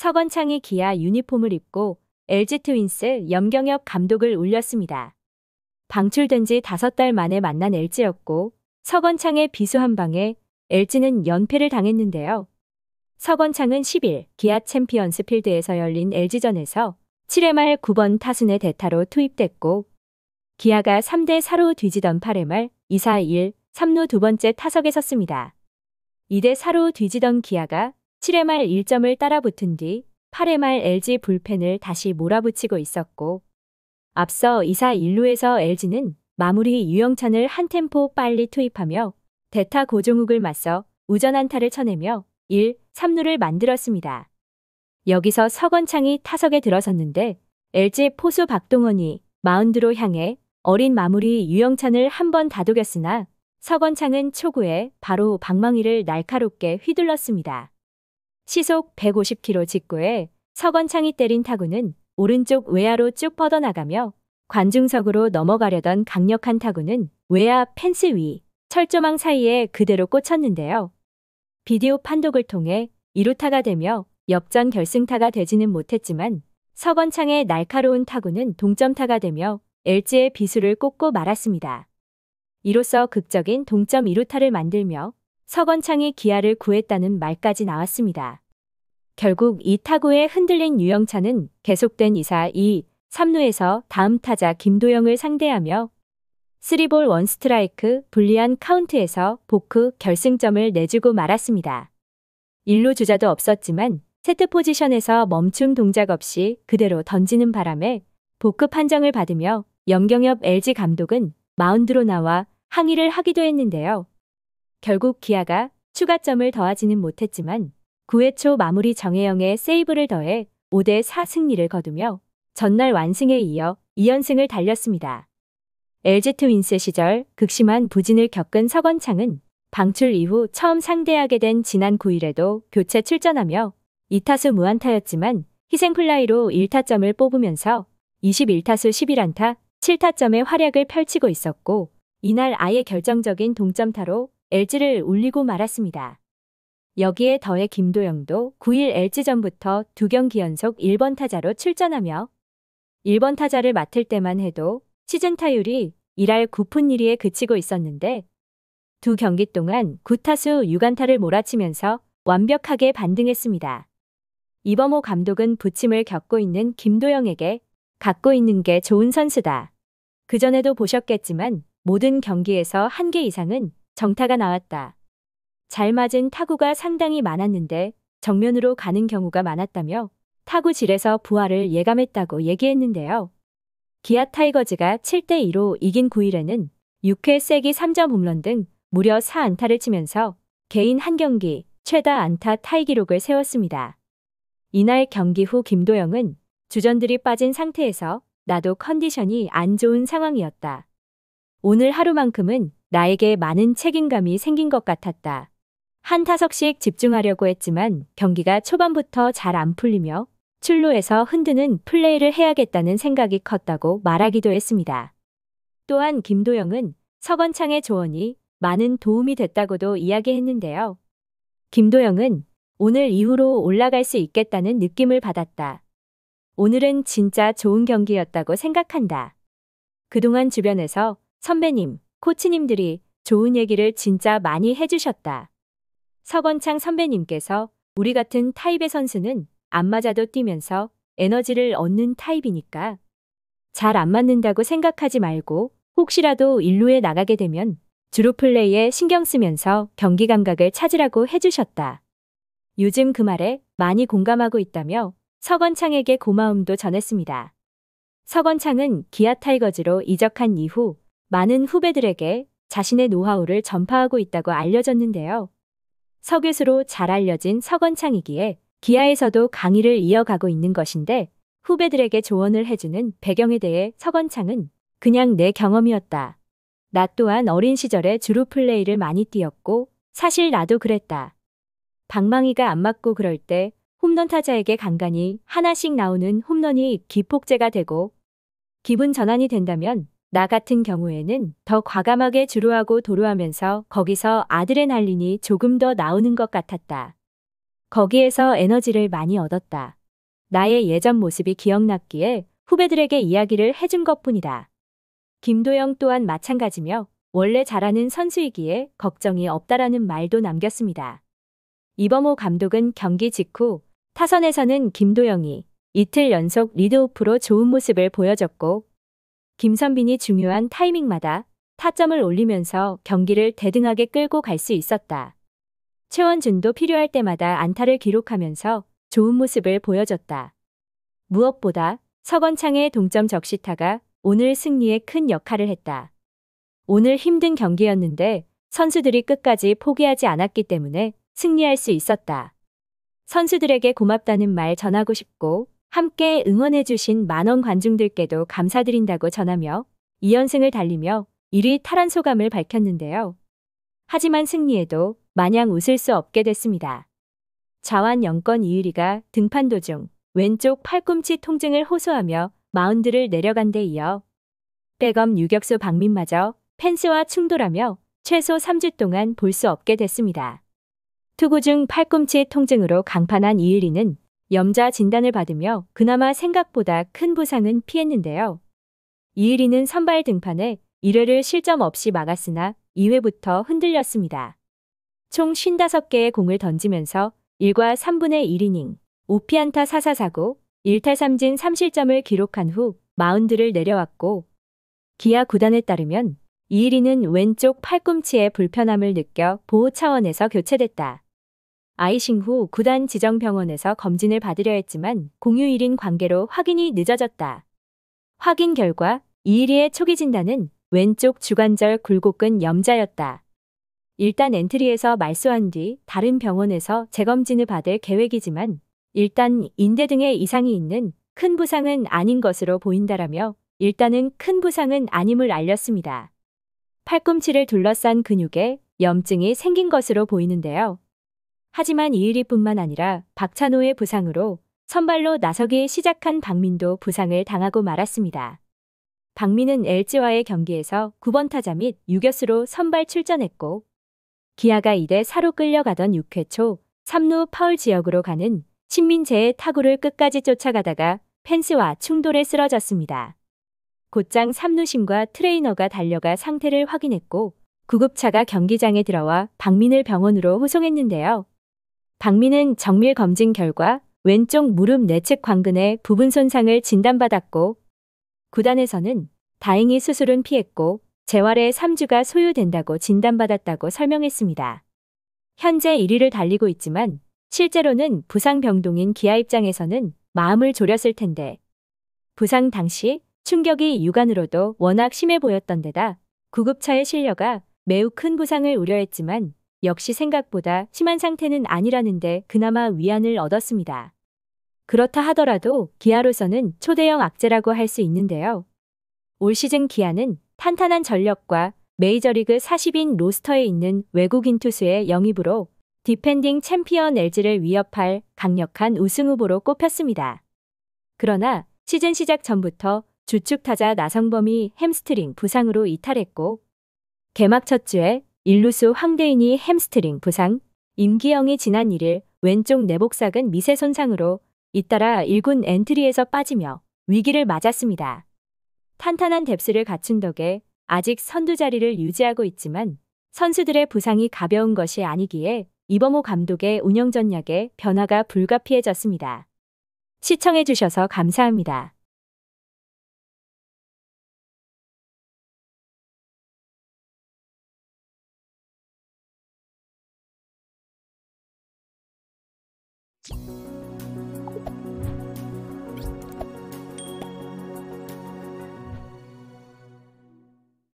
서건창이 기아 유니폼을 입고 LG 트윈스 염경엽 감독을 울렸습니다. 방출된 지 다섯 달 만에 만난 LG였고 서건창의 비수 한 방에 LG는 연패를 당했는데요. 서건창은 10일 기아 챔피언스 필드에서 열린 LG전에서 7회 말 9번 타순의 대타로 투입됐고 기아가 3대 4로 뒤지던 8회 말2 4, 1 3루 두 번째 타석에 섰습니다. 2대 4로 뒤지던 기아가 7회 말 1점을 따라붙은 뒤 8회 말 LG 불펜을 다시 몰아붙이고 있었고 앞서 2사 1루에서 LG는 마무리 유영찬을 한 템포 빨리 투입하며 대타 고종욱을 맞서 우전 안타를 쳐내며 1, 3루를 만들었습니다. 여기서 서건창이 타석에 들어섰는데 LG 포수 박동원이 마운드로 향해 어린 마무리 유영찬을 한 번 다독였으나 서건창은 초구에 바로 방망이를 날카롭게 휘둘렀습니다. 시속 150km 직구에 서건창이 때린 타구는 오른쪽 외야로 쭉 뻗어나가며 관중석으로 넘어가려던 강력한 타구는 외야 펜스 위 철조망 사이에 그대로 꽂혔는데요. 비디오 판독을 통해 1루타가 되며 역전 결승타가 되지는 못했지만 서건창의 날카로운 타구는 동점타가 되며 LG의 비수를 꽂고 말았습니다. 이로써 극적인 동점 2루타를 만들며 서건창이 기아를 구했다는 말까지 나왔습니다. 결국 이 타구에 흔들린 유영찬은 계속된 2사 2, 3루에서 다음 타자 김도영을 상대하며 3볼 원스트라이크 불리한 카운트에서 보크 결승점을 내주고 말았습니다. 1루 주자도 없었지만 세트 포지션에서 멈춤 동작 없이 그대로 던지는 바람에 보크 판정을 받으며 염경엽 LG 감독은 마운드로 나와 항의를 하기도 했는데요. 결국 기아가 추가점을 더하지는 못했지만 9회 초 마무리 정혜영의 세이브를 더해 5대 4 승리를 거두며 전날 완승에 이어 2연승을 달렸습니다. LG 트윈스 시절 극심한 부진을 겪은 서건창은 방출 이후 처음 상대하게 된 지난 9일에도 교체 출전하며 2타수 무안타였지만 희생플라이로 1타점을 뽑으면서 21타수 11안타 7타점의 활약을 펼치고 있었고 이날 아예 결정적인 동점타로 LG를 울리고 말았습니다. 여기에 더해 김도영도 9일 LG전부터 두 경기 연속 1번 타자로 출전하며 1번 타자를 맡을 때만 해도 시즌 타율이 1할 9푼 1리에 그치고 있었는데 두 경기 동안 9타수 6안타를 몰아치면서 완벽하게 반등했습니다. 이범호 감독은 부침을 겪고 있는 김도영에게 갖고 있는 게 좋은 선수다. 그전에도 보셨겠지만 모든 경기에서 한 개 이상은 정타가 나왔다. 잘 맞은 타구가 상당히 많았는데 정면으로 가는 경우가 많았다며 타구질에서 부활을 예감했다고 얘기했는데요. 기아 타이거즈가 7대2로 이긴 9일에는 6회 세기 3점 홈런 등 무려 4안타를 치면서 개인 한 경기 최다 안타 타이 기록을 세웠습니다. 이날 경기 후 김도영은 주전들이 빠진 상태에서 나도 컨디션이 안 좋은 상황이었다. 오늘 하루만큼은 나에게 많은 책임감이 생긴 것 같았다. 한 타석씩 집중하려고 했지만 경기가 초반부터 잘 안 풀리며 출루에서 흔드는 플레이를 해야겠다는 생각이 컸다고 말하기도 했습니다. 또한 김도영은 서건창의 조언이 많은 도움이 됐다고도 이야기했는데요. 김도영은 오늘 이후로 올라갈 수 있겠다는 느낌을 받았다. 오늘은 진짜 좋은 경기였다고 생각한다. 그동안 주변에서 선배님, 코치님들이 좋은 얘기를 진짜 많이 해주셨다. 서건창 선배님께서 우리 같은 타입의 선수는 안 맞아도 뛰면서 에너지를 얻는 타입이니까 잘 안 맞는다고 생각하지 말고 혹시라도 일루에 나가게 되면 주로 플레이에 신경 쓰면서 경기 감각을 찾으라고 해주셨다. 요즘 그 말에 많이 공감하고 있다며 서건창에게 고마움도 전했습니다. 서건창은 기아 타이거즈로 이적한 이후 많은 후배들에게 자신의 노하우를 전파하고 있다고 알려졌는데요. 석유수로 잘 알려진 석원창이기에 기아에서도 강의를 이어가고 있는 것인데 후배들에게 조언을 해주는 배경에 대해 석원창은 그냥 내 경험이었다. 나 또한 어린 시절에 주로 플레이를 많이 뛰었고 사실 나도 그랬다. 방망이가 안 맞고 그럴 때 홈런 타자에게 간간히 하나씩 나오는 홈런이 기폭제가 되고 기분 전환이 된다면 나 같은 경우에는 더 과감하게 주루하고 도루하면서 거기서 아드레날린이 조금 더 나오는 것 같았다. 거기에서 에너지를 많이 얻었다. 나의 예전 모습이 기억났기에 후배들에게 이야기를 해준 것 뿐이다. 김도영 또한 마찬가지며 원래 잘하는 선수이기에 걱정이 없다라는 말도 남겼습니다. 이범호 감독은 경기 직후 타선에서는 김도영이 이틀 연속 리드오프로 좋은 모습을 보여줬고 김선빈이 중요한 타이밍마다 타점을 올리면서 경기를 대등하게 끌고 갈 수 있었다. 최원준도 필요할 때마다 안타를 기록하면서 좋은 모습을 보여줬다. 무엇보다 서건창의 동점 적시타가 오늘 승리에 큰 역할을 했다. 오늘 힘든 경기였는데 선수들이 끝까지 포기하지 않았기 때문에 승리할 수 있었다. 선수들에게 고맙다는 말 전하고 싶고 함께 응원해주신 만원 관중들께도 감사드린다고 전하며 2연승을 달리며 1위 탈환 소감을 밝혔는데요. 하지만 승리에도 마냥 웃을 수 없게 됐습니다. 좌완 영권 이유리가 등판 도중 왼쪽 팔꿈치 통증을 호소하며 마운드를 내려간 데 이어 백업 유격수 박민마저 펜스와 충돌하며 최소 3주 동안 볼 수 없게 됐습니다. 투구 중 팔꿈치 통증으로 강판한 이유리는 염자 진단을 받으며 그나마 생각보다 큰 부상은 피했는데요. 이일이는 선발 등판에 1회를 실점 없이 막았으나 2회부터 흔들렸습니다. 총 55개의 공을 던지면서 1과 3분의 1이닝, 5피안타 4사사고 1탈3진 3실점을 기록한 후 마운드를 내려왔고 기아 구단에 따르면 이일이는 왼쪽 팔꿈치에 불편함을 느껴 보호 차원에서 교체됐다. 아이싱 후 구단 지정 병원에서 검진을 받으려 했지만 공휴일인 관계로 확인이 늦어졌다. 확인 결과 이일이의 초기 진단은 왼쪽 주관절 굴곡근 염자였다. 일단 엔트리에서 말소한 뒤 다른 병원에서 재검진을 받을 계획이지만 일단 인대 등의 이상이 있는 큰 부상은 아닌 것으로 보인다라며 일단은 큰 부상은 아님을 알렸습니다. 팔꿈치를 둘러싼 근육에 염증이 생긴 것으로 보이는데요. 하지만 이의리뿐만 아니라 박찬호의 부상으로 선발로 나서기 시작한 박민도 부상을 당하고 말았습니다. 박민은 LG와의 경기에서 9번 타자 및 유격수로 선발 출전했고 기아가 이대 4로 끌려가던 6회 초 3루 파울 지역으로 가는 신민재의 타구를 끝까지 쫓아가다가 펜스와 충돌에 쓰러졌습니다. 곧장 3루심과 트레이너가 달려가 상태를 확인했고 구급차가 경기장에 들어와 박민을 병원으로 후송했는데요. 박민은 정밀 검진 결과 왼쪽 무릎 내측 광근의 부분 손상을 진단받았고 구단에서는 다행히 수술은 피했고 재활에 3주가 소요된다고 진단받았다고 설명했습니다. 현재 1위를 달리고 있지만 실제로는 부상 병동인 기아 입장에서는 마음을 졸였을 텐데 부상 당시 충격이 육안으로도 워낙 심해 보였던 데다 구급차에 실려가 매우 큰 부상을 우려했지만 역시 생각보다 심한 상태는 아니라는데 그나마 위안을 얻었습니다. 그렇다 하더라도 기아로서는 초대형 악재라고 할 수 있는데요. 올 시즌 기아는 탄탄한 전력과 메이저리그 40인 로스터에 있는 외국인 투수의 영입으로 디펜딩 챔피언 LG를 위협할 강력한 우승 후보로 꼽혔습니다. 그러나 시즌 시작 전부터 주축 타자 나성범이 햄스트링 부상으로 이탈했고 개막 첫 주에 일루스 황대인이 햄스트링 부상, 임기영이 지난 1일 왼쪽 내복삭은 미세 손상으로 잇따라 1군 엔트리에서 빠지며 위기를 맞았습니다. 탄탄한 뎁스를 갖춘 덕에 아직 선두 자리를 유지하고 있지만 선수들의 부상이 가벼운 것이 아니기에 이범호 감독의 운영 전략에 변화가 불가피해졌습니다. 시청해주셔서 감사합니다. Thank you.